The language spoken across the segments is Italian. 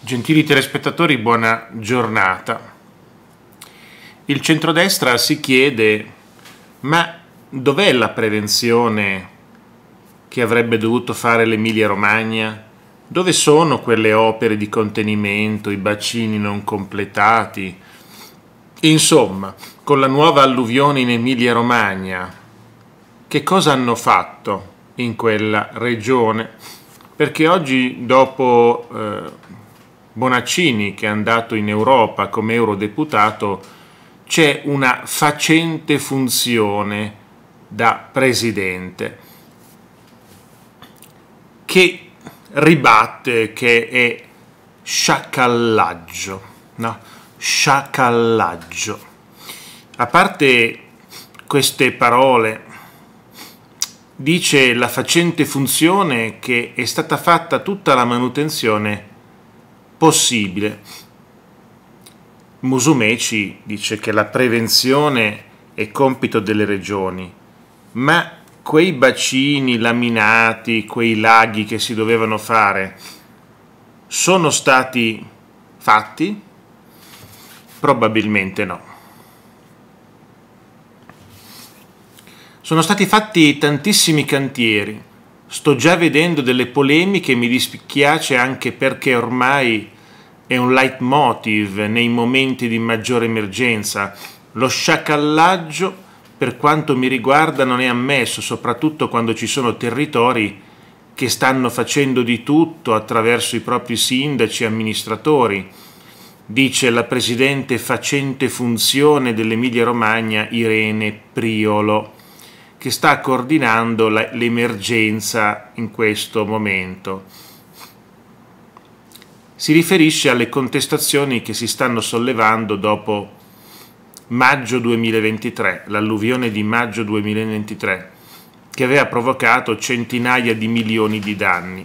Gentili telespettatori, buona giornata. Il centrodestra si chiede ma dov'è la prevenzione che avrebbe dovuto fare l'Emilia Romagna? Dove sono quelle opere di contenimento, i bacini non completati? Insomma, con la nuova alluvione in Emilia Romagna, che cosa hanno fatto in quella regione? Perché oggi, dopo eh, Bonaccini che è andato in Europa come eurodeputato, c'è una facente funzione da presidente che ribatte che è sciacallaggio, no? sciacallaggio. A parte queste parole, dice la facente funzione che è stata fatta tutta la manutenzione possibile. Musumeci dice che la prevenzione è compito delle regioni, ma quei bacini laminati, quei laghi che si dovevano fare, sono stati fatti? Probabilmente no. Sono stati fatti tantissimi cantieri, sto già vedendo delle polemiche, mi dispiace anche perché ormai è un leitmotiv nei momenti di maggiore emergenza. Lo sciacallaggio, per quanto mi riguarda, non è ammesso, soprattutto quando ci sono territori che stanno facendo di tutto attraverso i propri sindaci e amministratori, dice la presidente facente funzione dell'Emilia Romagna Irene Priolo che sta coordinando l'emergenza in questo momento. Si riferisce alle contestazioni che si stanno sollevando dopo maggio 2023, l'alluvione di maggio 2023, che aveva provocato centinaia di milioni di danni.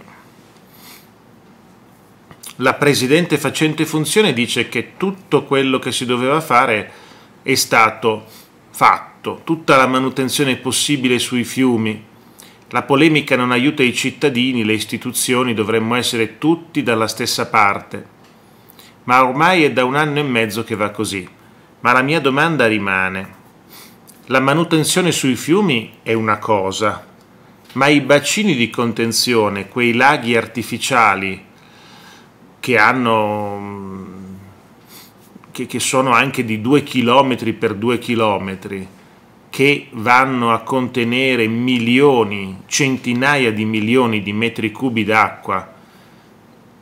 La presidente facente funzione dice che tutto quello che si doveva fare è stato fatto tutto, tutta la manutenzione possibile sui fiumi. La polemica non aiuta i cittadini, le istituzioni, dovremmo essere tutti dalla stessa parte. Ma ormai è da un anno e mezzo che va così. Ma la mia domanda rimane. La manutenzione sui fiumi è una cosa, ma i bacini di contenzione, quei laghi artificiali che hanno che, sono anche di 2 km per 2 chilometri che vanno a contenere milioni, centinaia di milioni di metri cubi d'acqua,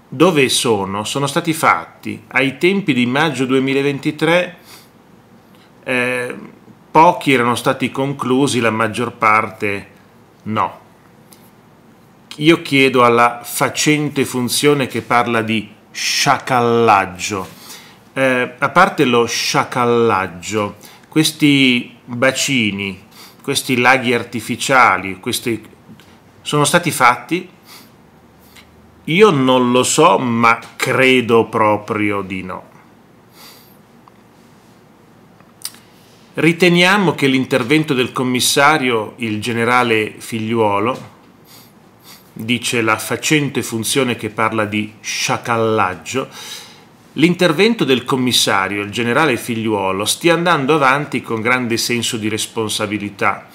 dove sono? Sono stati fatti ai tempi di maggio 2023, eh, pochi erano stati conclusi, la maggior parte no. Io chiedo alla facente funzione che parla di sciacallaggio. Eh, a parte lo sciacallaggio, questi bacini, questi laghi artificiali, questi sono stati fatti? Io non lo so, ma credo proprio di no. Riteniamo che l'intervento del commissario, il generale Figliuolo, dice la facente funzione che parla di sciacallaggio, L'intervento del commissario, il generale Figliuolo, stia andando avanti con grande senso di responsabilità,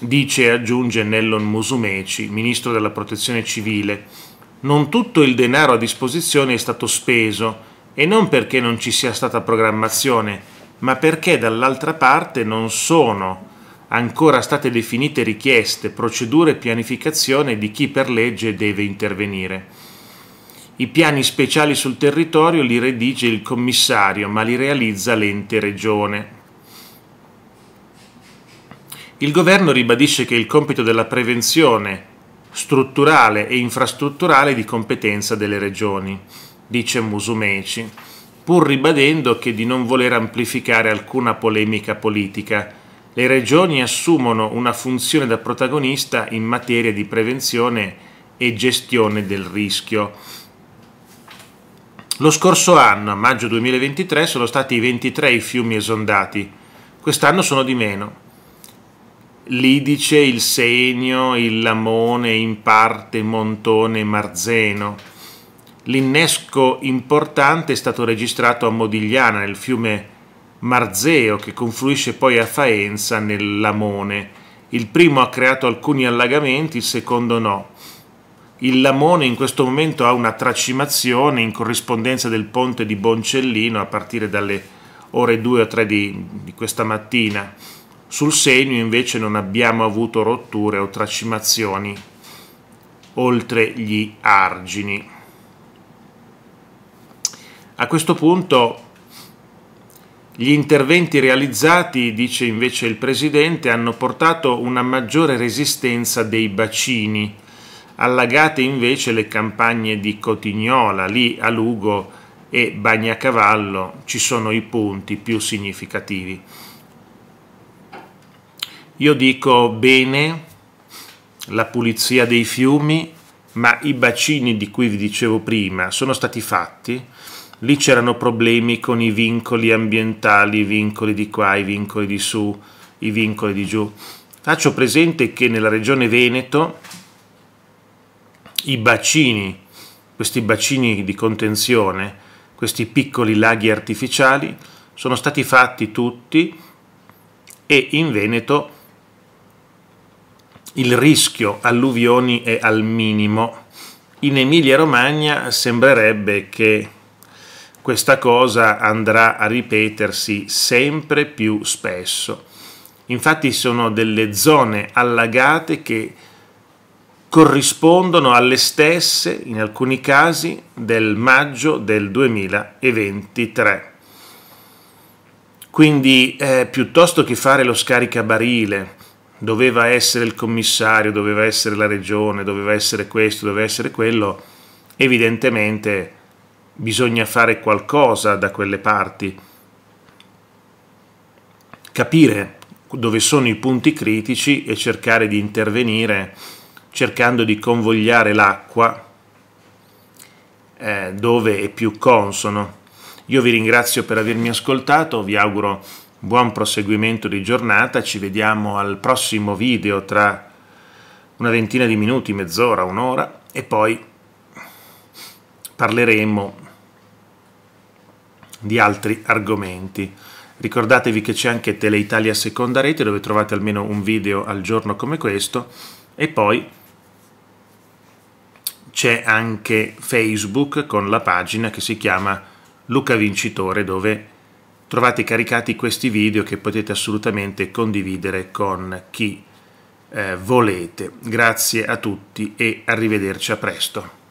dice e aggiunge Nellon Musumeci, ministro della protezione civile. Non tutto il denaro a disposizione è stato speso e non perché non ci sia stata programmazione, ma perché dall'altra parte non sono ancora state definite richieste, procedure e pianificazione di chi per legge deve intervenire. I piani speciali sul territorio li redige il commissario, ma li realizza l'ente regione. Il governo ribadisce che il compito della prevenzione strutturale e infrastrutturale di competenza delle regioni, dice Musumeci, pur ribadendo che di non voler amplificare alcuna polemica politica. Le regioni assumono una funzione da protagonista in materia di prevenzione e gestione del rischio lo scorso anno, a maggio 2023, sono stati 23 i fiumi esondati, quest'anno sono di meno. L'Idice, il Senio, il Lamone, in parte Montone, Marzeno. L'innesco importante è stato registrato a Modigliana, nel fiume Marzeo, che confluisce poi a Faenza nel Lamone. Il primo ha creato alcuni allagamenti, il secondo no. Il Lamone in questo momento ha una tracimazione in corrispondenza del ponte di Boncellino a partire dalle ore 2 o 3 di, di questa mattina. Sul segno invece non abbiamo avuto rotture o tracimazioni oltre gli argini. A questo punto gli interventi realizzati, dice invece il Presidente, hanno portato una maggiore resistenza dei bacini allagate invece le campagne di Cotignola, lì a Lugo e Bagnacavallo ci sono i punti più significativi. Io dico bene la pulizia dei fiumi, ma i bacini di cui vi dicevo prima sono stati fatti. Lì c'erano problemi con i vincoli ambientali, i vincoli di qua, i vincoli di su, i vincoli di giù. Faccio presente che nella regione Veneto i bacini, questi bacini di contenzione, questi piccoli laghi artificiali, sono stati fatti tutti e in Veneto il rischio alluvioni è al minimo. In Emilia-Romagna sembrerebbe che questa cosa andrà a ripetersi sempre più spesso. Infatti sono delle zone allagate che corrispondono alle stesse, in alcuni casi, del maggio del 2023. Quindi eh, piuttosto che fare lo scaricabarile, doveva essere il commissario, doveva essere la regione, doveva essere questo, doveva essere quello, evidentemente bisogna fare qualcosa da quelle parti, capire dove sono i punti critici e cercare di intervenire cercando di convogliare l'acqua eh, dove è più consono. Io vi ringrazio per avermi ascoltato, vi auguro buon proseguimento di giornata, ci vediamo al prossimo video tra una ventina di minuti, mezz'ora, un'ora e poi parleremo di altri argomenti. Ricordatevi che c'è anche Teleitalia Seconda Rete dove trovate almeno un video al giorno come questo e poi c'è anche Facebook con la pagina che si chiama Luca Vincitore dove trovate caricati questi video che potete assolutamente condividere con chi eh, volete. Grazie a tutti e arrivederci a presto.